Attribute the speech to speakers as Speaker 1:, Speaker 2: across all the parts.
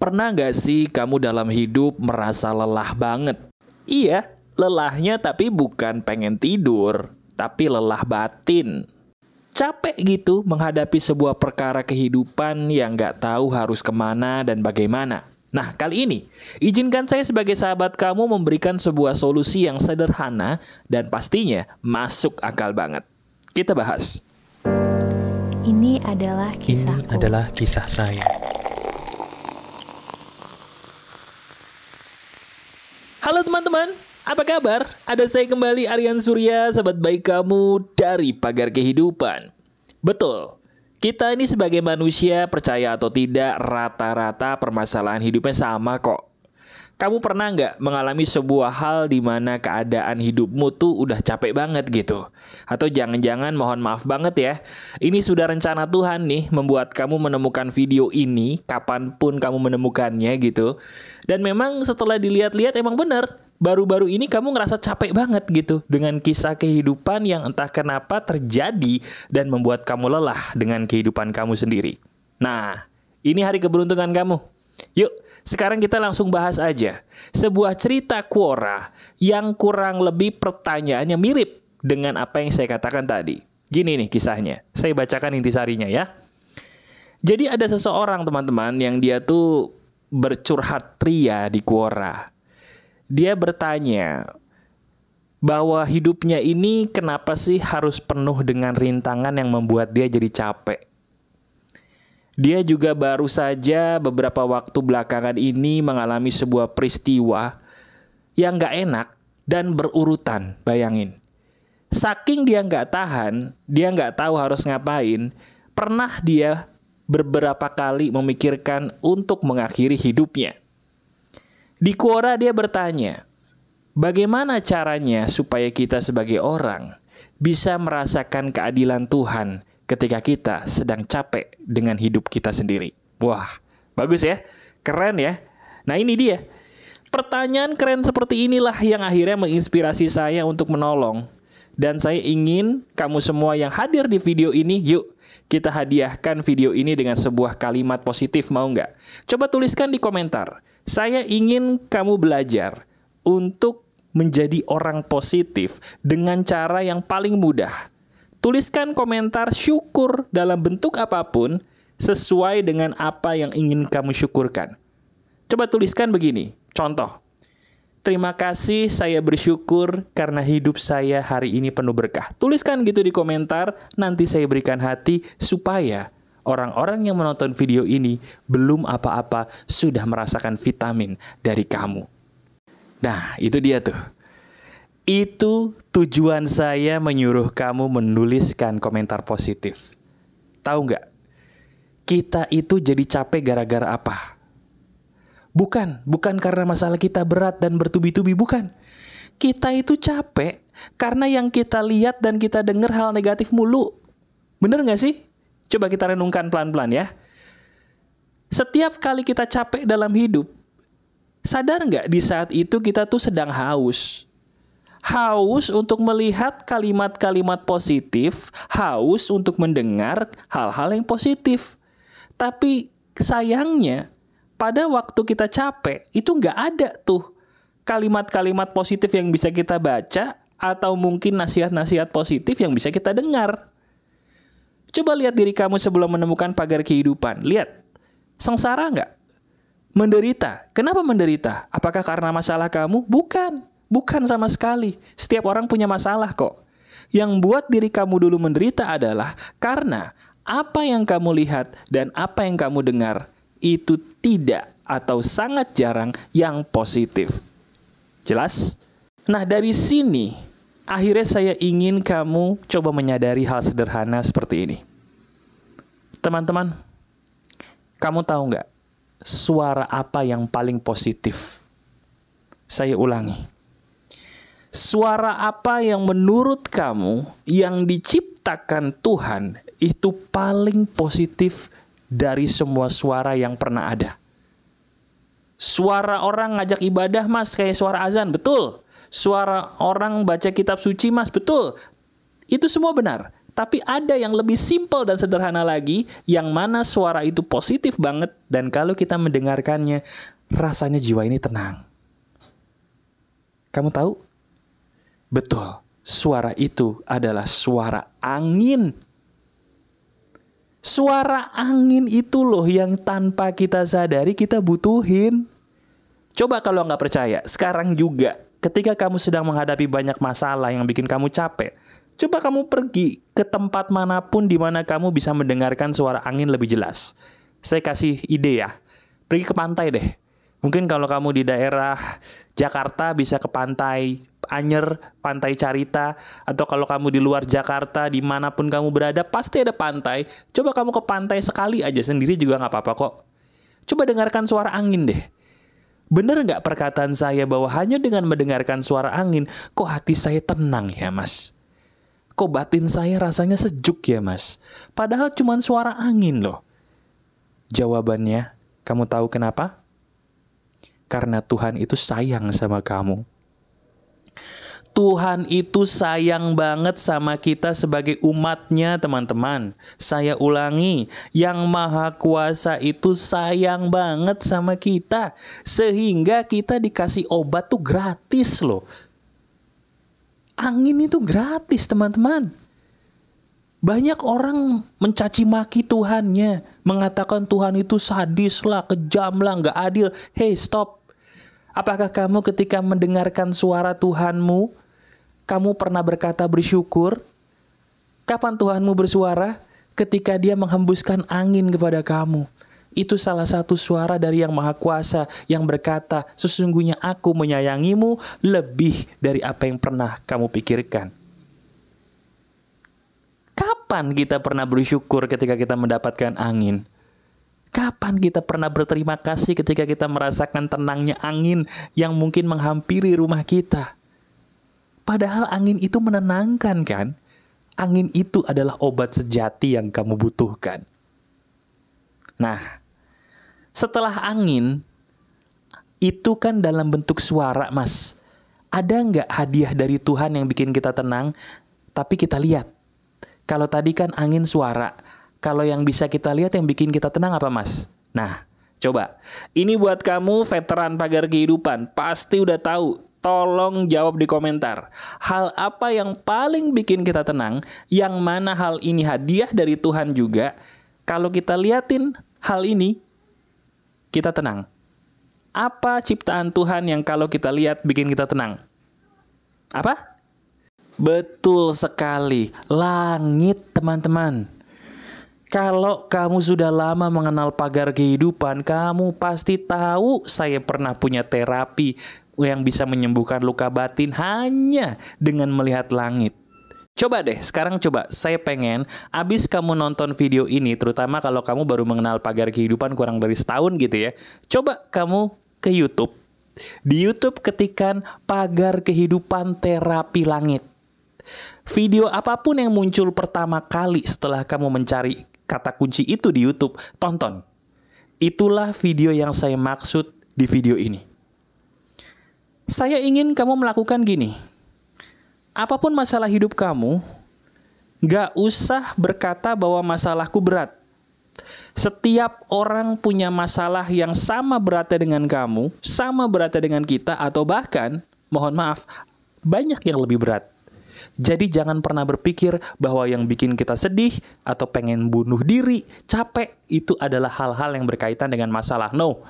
Speaker 1: Pernah nggak sih kamu dalam hidup merasa lelah banget? Iya, lelahnya tapi bukan pengen tidur, tapi lelah batin. Capek gitu menghadapi sebuah perkara kehidupan yang nggak tahu harus kemana dan bagaimana. Nah, kali ini, izinkan saya sebagai sahabat kamu memberikan sebuah solusi yang sederhana dan pastinya masuk akal banget. Kita bahas. Ini adalah kisahku. Ini adalah kisah saya. Apa kabar? Ada saya kembali Aryan Surya, sahabat baik kamu dari Pagar Kehidupan. Betul, kita ini sebagai manusia percaya atau tidak rata-rata permasalahan hidupnya sama kok. Kamu pernah nggak mengalami sebuah hal di mana keadaan hidupmu tuh udah capek banget gitu? Atau jangan-jangan mohon maaf banget ya, ini sudah rencana Tuhan nih membuat kamu menemukan video ini kapanpun kamu menemukannya gitu. Dan memang setelah dilihat-lihat emang bener, baru-baru ini kamu ngerasa capek banget gitu dengan kisah kehidupan yang entah kenapa terjadi dan membuat kamu lelah dengan kehidupan kamu sendiri. Nah, ini hari keberuntungan kamu. Yuk, sekarang kita langsung bahas aja sebuah cerita Quora yang kurang lebih pertanyaannya mirip dengan apa yang saya katakan tadi. Gini nih kisahnya. Saya bacakan intisarinya ya. Jadi ada seseorang teman-teman yang dia tuh bercurhat ria di Quora dia bertanya bahwa hidupnya ini kenapa sih harus penuh dengan rintangan yang membuat dia jadi capek. Dia juga baru saja beberapa waktu belakangan ini mengalami sebuah peristiwa yang gak enak dan berurutan, bayangin. Saking dia nggak tahan, dia nggak tahu harus ngapain, pernah dia beberapa kali memikirkan untuk mengakhiri hidupnya. Di Quora dia bertanya, bagaimana caranya supaya kita sebagai orang bisa merasakan keadilan Tuhan ketika kita sedang capek dengan hidup kita sendiri? Wah, bagus ya. Keren ya. Nah ini dia. Pertanyaan keren seperti inilah yang akhirnya menginspirasi saya untuk menolong. Dan saya ingin kamu semua yang hadir di video ini, yuk kita hadiahkan video ini dengan sebuah kalimat positif, mau nggak? Coba tuliskan di komentar. Saya ingin kamu belajar untuk menjadi orang positif dengan cara yang paling mudah. Tuliskan komentar syukur dalam bentuk apapun sesuai dengan apa yang ingin kamu syukurkan. Coba tuliskan begini, contoh. Terima kasih, saya bersyukur karena hidup saya hari ini penuh berkah. Tuliskan gitu di komentar, nanti saya berikan hati supaya orang-orang yang menonton video ini belum apa-apa sudah merasakan vitamin dari kamu. Nah, itu dia tuh. Itu tujuan saya menyuruh kamu menuliskan komentar positif. Tahu nggak? Kita itu jadi capek gara-gara apa? Bukan, bukan karena masalah kita berat dan bertubi-tubi, bukan. Kita itu capek karena yang kita lihat dan kita dengar hal negatif mulu. Bener nggak sih? Coba kita renungkan pelan-pelan ya. Setiap kali kita capek dalam hidup, sadar nggak di saat itu kita tuh sedang haus? Haus untuk melihat kalimat-kalimat positif, haus untuk mendengar hal-hal yang positif. Tapi sayangnya, pada waktu kita capek, itu nggak ada tuh kalimat-kalimat positif yang bisa kita baca atau mungkin nasihat-nasihat positif yang bisa kita dengar. Coba lihat diri kamu sebelum menemukan pagar kehidupan. Lihat, sengsara nggak? Menderita. Kenapa menderita? Apakah karena masalah kamu? Bukan. Bukan sama sekali. Setiap orang punya masalah kok. Yang buat diri kamu dulu menderita adalah karena apa yang kamu lihat dan apa yang kamu dengar itu tidak atau sangat jarang yang positif. Jelas? Nah, dari sini Akhirnya saya ingin kamu coba menyadari hal sederhana seperti ini. Teman-teman, kamu tahu nggak suara apa yang paling positif? Saya ulangi. Suara apa yang menurut kamu yang diciptakan Tuhan itu paling positif dari semua suara yang pernah ada? Suara orang ngajak ibadah mas kayak suara azan, betul suara orang baca kitab suci, Mas. Betul. Itu semua benar. Tapi ada yang lebih simpel dan sederhana lagi, yang mana suara itu positif banget, dan kalau kita mendengarkannya, rasanya jiwa ini tenang. Kamu tahu? Betul, suara itu adalah suara angin. Suara angin itu loh yang tanpa kita sadari kita butuhin. Coba kalau nggak percaya, sekarang juga Ketika kamu sedang menghadapi banyak masalah yang bikin kamu capek, coba kamu pergi ke tempat manapun di mana kamu bisa mendengarkan suara angin lebih jelas. Saya kasih ide ya, pergi ke pantai deh. Mungkin kalau kamu di daerah Jakarta bisa ke pantai Anyer, pantai Carita, atau kalau kamu di luar Jakarta, dimanapun kamu berada, pasti ada pantai. Coba kamu ke pantai sekali aja, sendiri juga nggak apa-apa kok. Coba dengarkan suara angin deh Bener nggak perkataan saya bahwa hanya dengan mendengarkan suara angin, kok hati saya tenang ya mas? Kok batin saya rasanya sejuk ya mas? Padahal cuma suara angin loh. Jawabannya, kamu tahu kenapa? Karena Tuhan itu sayang sama kamu. Tuhan itu sayang banget sama kita sebagai umatnya teman-teman. Saya ulangi, yang maha kuasa itu sayang banget sama kita. Sehingga kita dikasih obat tuh gratis loh. Angin itu gratis teman-teman. Banyak orang mencaci maki Tuhannya, mengatakan Tuhan itu sadis lah, kejam lah, nggak adil. Hey stop. Apakah kamu ketika mendengarkan suara Tuhanmu, kamu pernah berkata bersyukur? Kapan Tuhanmu bersuara? Ketika dia menghembuskan angin kepada kamu. Itu salah satu suara dari Yang Maha Kuasa yang berkata, "Sesungguhnya Aku menyayangimu lebih dari apa yang pernah kamu pikirkan." Kapan kita pernah bersyukur ketika kita mendapatkan angin? Kapan kita pernah berterima kasih ketika kita merasakan tenangnya angin yang mungkin menghampiri rumah kita? Padahal angin itu menenangkan kan? Angin itu adalah obat sejati yang kamu butuhkan. Nah, setelah angin, itu kan dalam bentuk suara mas. Ada nggak hadiah dari Tuhan yang bikin kita tenang? Tapi kita lihat. Kalau tadi kan angin suara. Kalau yang bisa kita lihat yang bikin kita tenang apa mas? Nah, Coba, ini buat kamu veteran pagar kehidupan, pasti udah tahu Tolong jawab di komentar. Hal apa yang paling bikin kita tenang? Yang mana hal ini hadiah dari Tuhan juga? Kalau kita liatin hal ini, kita tenang. Apa ciptaan Tuhan yang kalau kita lihat bikin kita tenang? Apa? Betul sekali, langit teman-teman. Kalau kamu sudah lama mengenal pagar kehidupan, kamu pasti tahu saya pernah punya terapi yang bisa menyembuhkan luka batin hanya dengan melihat langit. Coba deh, sekarang coba. Saya pengen, abis kamu nonton video ini, terutama kalau kamu baru mengenal pagar kehidupan kurang dari setahun gitu ya, coba kamu ke YouTube. Di YouTube ketikan pagar kehidupan terapi langit. Video apapun yang muncul pertama kali setelah kamu mencari kata kunci itu di YouTube, tonton. Itulah video yang saya maksud di video ini. Saya ingin kamu melakukan gini. Apapun masalah hidup kamu, gak usah berkata bahwa masalahku berat. Setiap orang punya masalah yang sama beratnya dengan kamu, sama beratnya dengan kita, atau bahkan, mohon maaf, banyak yang lebih berat. Jadi jangan pernah berpikir bahwa yang bikin kita sedih atau pengen bunuh diri, capek, itu adalah hal-hal yang berkaitan dengan masalah. No,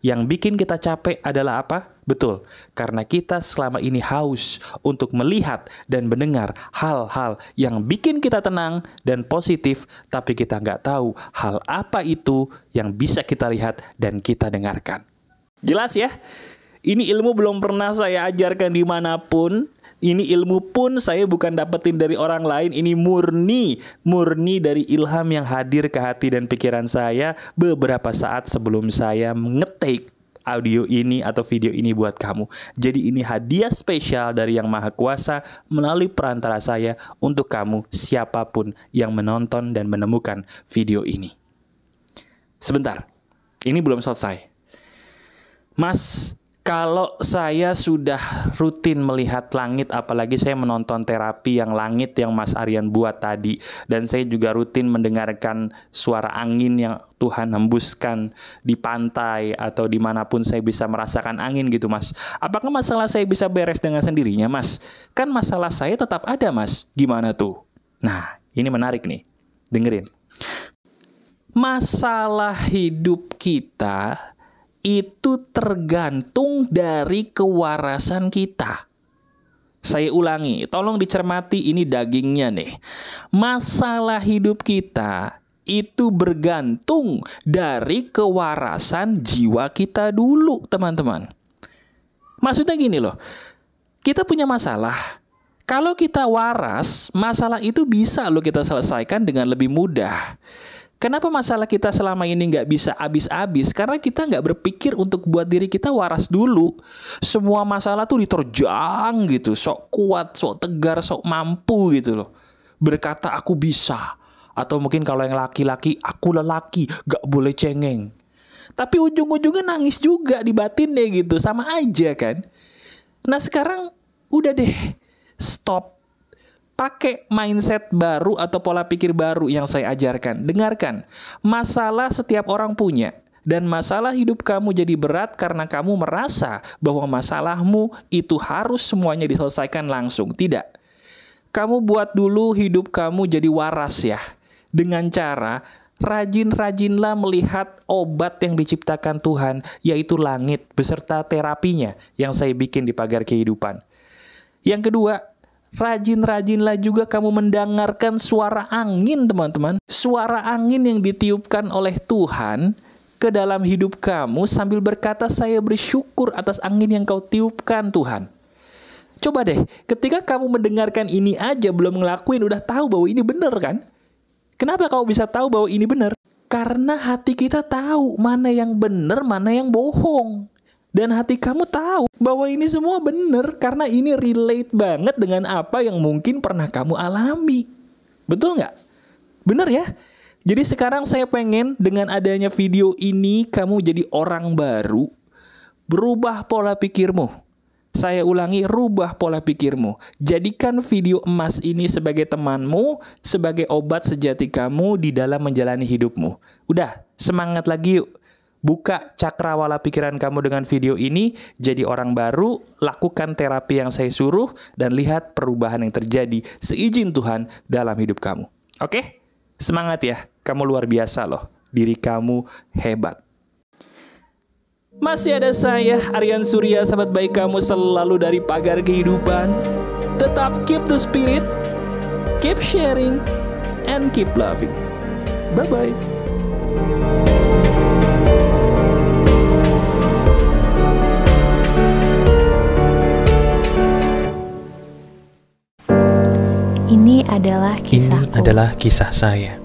Speaker 1: yang bikin kita capek adalah apa? Betul, karena kita selama ini haus untuk melihat dan mendengar hal-hal yang bikin kita tenang dan positif, tapi kita nggak tahu hal apa itu yang bisa kita lihat dan kita dengarkan. Jelas ya? Ini ilmu belum pernah saya ajarkan dimanapun, ini ilmu pun saya bukan dapetin dari orang lain, ini murni, murni dari ilham yang hadir ke hati dan pikiran saya beberapa saat sebelum saya mengetik audio ini atau video ini buat kamu. Jadi ini hadiah spesial dari Yang Maha Kuasa melalui perantara saya untuk kamu siapapun yang menonton dan menemukan video ini. Sebentar, ini belum selesai. Mas, kalau saya sudah rutin melihat langit, apalagi saya menonton terapi yang langit yang Mas Aryan buat tadi, dan saya juga rutin mendengarkan suara angin yang Tuhan hembuskan di pantai atau dimanapun saya bisa merasakan angin gitu Mas. Apakah masalah saya bisa beres dengan sendirinya Mas? Kan masalah saya tetap ada Mas, gimana tuh? Nah, ini menarik nih, dengerin. Masalah hidup kita itu tergantung dari kewarasan kita. Saya ulangi, tolong dicermati ini dagingnya nih. Masalah hidup kita itu bergantung dari kewarasan jiwa kita dulu, teman-teman. Maksudnya gini loh, kita punya masalah. Kalau kita waras, masalah itu bisa loh kita selesaikan dengan lebih mudah. Kenapa masalah kita selama ini nggak bisa habis-habis? Karena kita nggak berpikir untuk buat diri kita waras dulu. Semua masalah tuh diterjang gitu, sok kuat, sok tegar, sok mampu gitu loh. Berkata aku bisa. Atau mungkin kalau yang laki-laki, aku lelaki, nggak boleh cengeng. Tapi ujung-ujungnya nangis juga di batinnya gitu, sama aja kan. Nah sekarang udah deh, stop pakai mindset baru atau pola pikir baru yang saya ajarkan. Dengarkan, masalah setiap orang punya. Dan masalah hidup kamu jadi berat karena kamu merasa bahwa masalahmu itu harus semuanya diselesaikan langsung. Tidak. Kamu buat dulu hidup kamu jadi waras ya. Dengan cara rajin-rajinlah melihat obat yang diciptakan Tuhan, yaitu langit beserta terapinya yang saya bikin di pagar kehidupan. Yang kedua, rajin-rajinlah juga kamu mendengarkan suara angin, teman-teman. Suara angin yang ditiupkan oleh Tuhan ke dalam hidup kamu sambil berkata, "Saya bersyukur atas angin yang kau tiupkan, Tuhan." Coba deh, ketika kamu mendengarkan ini aja belum ngelakuin, udah tahu bahwa ini benar kan? Kenapa kamu bisa tahu bahwa ini benar? Karena hati kita tahu mana yang benar, mana yang bohong dan hati kamu tahu bahwa ini semua benar karena ini relate banget dengan apa yang mungkin pernah kamu alami. Betul nggak? Benar ya? Jadi sekarang saya pengen dengan adanya video ini kamu jadi orang baru. Berubah pola pikirmu. Saya ulangi, rubah pola pikirmu. Jadikan video emas ini sebagai temanmu, sebagai obat sejati kamu di dalam menjalani hidupmu. Udah, semangat lagi yuk Buka cakrawala pikiran kamu dengan video ini, jadi orang baru, lakukan terapi yang saya suruh, dan lihat perubahan yang terjadi seizin Tuhan dalam hidup kamu. Oke? Semangat ya, kamu luar biasa loh. Diri kamu hebat. Masih ada saya, Aryan Surya, sahabat baik kamu selalu dari pagar kehidupan. Tetap keep the spirit, keep sharing, and keep loving. Bye-bye. adalah kisahku. Ini adalah kisah saya.